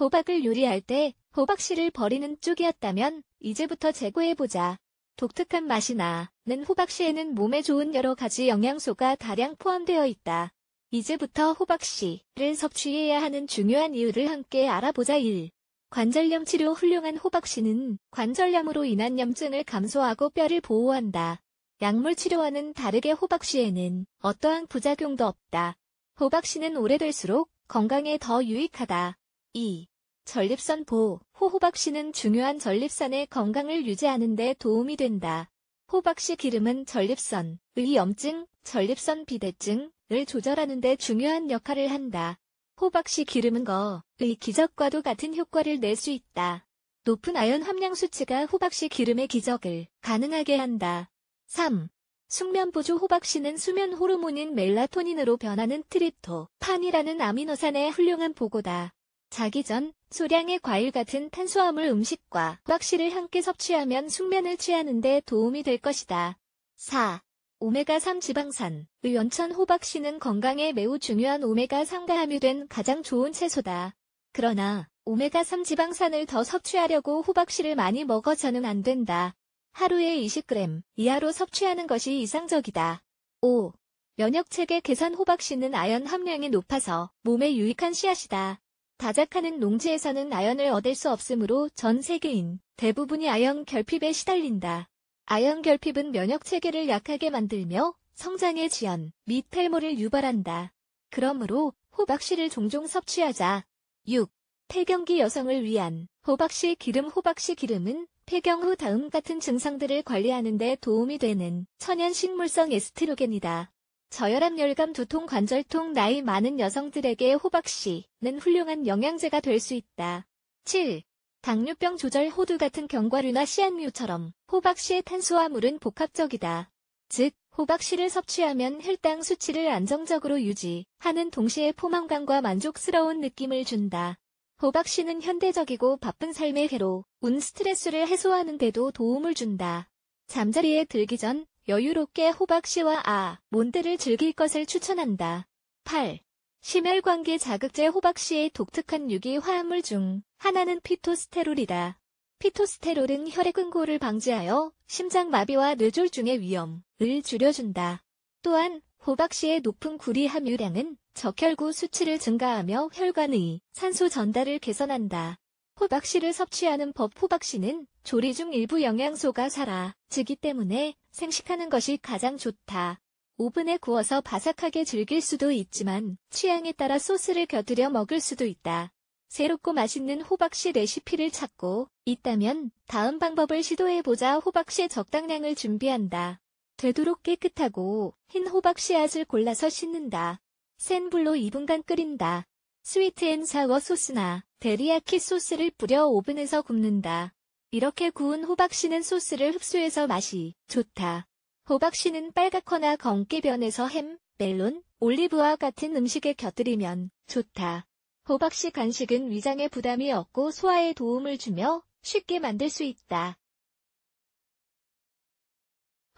호박을 요리할 때 호박씨를 버리는 쪽이었다면 이제부터 제거해보자 독특한 맛이 나는 호박씨에는 몸에 좋은 여러 가지 영양소가 다량 포함되어 있다. 이제부터 호박씨를 섭취해야 하는 중요한 이유를 함께 알아보자 1. 관절염 치료 훌륭한 호박씨는 관절염으로 인한 염증을 감소하고 뼈를 보호한다. 약물 치료와는 다르게 호박씨에는 어떠한 부작용도 없다. 호박씨는 오래될수록 건강에 더 유익하다. 2. 전립선 보호, 호호박씨는 중요한 전립선의 건강을 유지하는 데 도움이 된다. 호박씨 기름은 전립선, 의 염증, 전립선 비대증을 조절하는 데 중요한 역할을 한다. 호박씨 기름은 거, 의 기적과도 같은 효과를 낼 수 있다. 높은 아연 함량 수치가 호박씨 기름의 기적을 가능하게 한다. 3. 숙면보조 호박씨는 수면 호르몬인 멜라토닌으로 변하는 트립토판이라는 아미노산의 훌륭한 보고다. 자기 전 소량의 과일 같은 탄수화물 음식과 꽉씨를 함께 섭취하면 숙면을 취하는 데 도움이 될 것이다. 4. 오메가3 지방산 의원천 호박씨는 건강에 매우 중요한 오메가3가 함유된 가장 좋은 채소다. 그러나 오메가3 지방산을 더 섭취하려고 호박씨를 많이 먹어서는 안 된다. 하루에 20g 이하로 섭취하는 것이 이상적이다. 5. 면역체계 개선 호박씨는 아연 함량이 높아서 몸에 유익한 씨앗이다. 다작하는 농지에서는 아연을 얻을 수 없으므로 전 세계인 대부분이 아연 결핍에 시달린다. 아연 결핍은 면역 체계를 약하게 만들며 성장의 지연 및 탈모를 유발한다. 그러므로 호박씨를 종종 섭취하자. 6. 폐경기 여성을 위한 호박씨 기름 호박씨 기름은 폐경 후 다음 같은 증상들을 관리하는 데 도움이 되는 천연 식물성 에스트로겐이다. 저혈압 열감 두통 관절통 나이 많은 여성들에게 호박씨는 훌륭한 영양제가 될 수 있다. 7. 당뇨병 조절 호두 같은 견과류나 씨앗류처럼 호박씨의 탄수화물은 복합적이다. 즉, 호박씨를 섭취하면 혈당 수치를 안정적으로 유지하는 동시에 포만감과 만족스러운 느낌을 준다. 호박씨는 현대적이고 바쁜 삶의 회로 운 스트레스를 해소하는 데도 도움을 준다. 잠자리에 들기 전 여유롭게 호박씨와 아, 몬드를 즐길 것을 추천한다. 8. 심혈관계 자극제 호박씨의 독특한 유기 화합물 중 하나는 피토스테롤이다. 피토스테롤은 혈액 응고를 방지하여 심장마비와 뇌졸중의 위험을 줄여준다. 또한 호박씨의 높은 구리 함유량은 적혈구 수치를 증가하며 혈관의 산소 전달을 개선한다. 호박씨를 섭취하는 법 호박씨는 조리 중 일부 영양소가 사라지기 때문에 생식하는 것이 가장 좋다. 오븐에 구워서 바삭하게 즐길 수도 있지만 취향에 따라 소스를 곁들여 먹을 수도 있다. 새롭고 맛있는 호박씨 레시피를 찾고 있다면 다음 방법을 시도해보자 호박씨 적당량을 준비한다. 되도록 깨끗하고 흰 호박 씨앗을 골라서 씻는다. 센 불로 2분간 끓인다. 스위트 앤 사워 소스나 데리야키 소스를 뿌려 오븐에서 굽는다. 이렇게 구운 호박씨는 소스를 흡수해서 맛이 좋다. 호박씨는 빨갛거나 검게 변해서 햄, 멜론, 올리브와 같은 음식에 곁들이면 좋다. 호박씨 간식은 위장에 부담이 없고 소화에 도움을 주며 쉽게 만들 수 있다.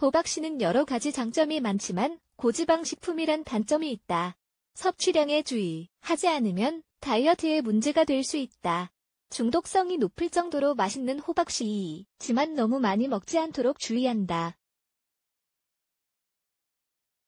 호박씨는 여러 가지 장점이 많지만 고지방 식품이란 단점이 있다. 섭취량에 주의, 하지 않으면 다이어트에 문제가 될 수 있다. 중독성이 높을 정도로 맛있는 호박씨, 이 지만 너무 많이 먹지 않도록 주의한다.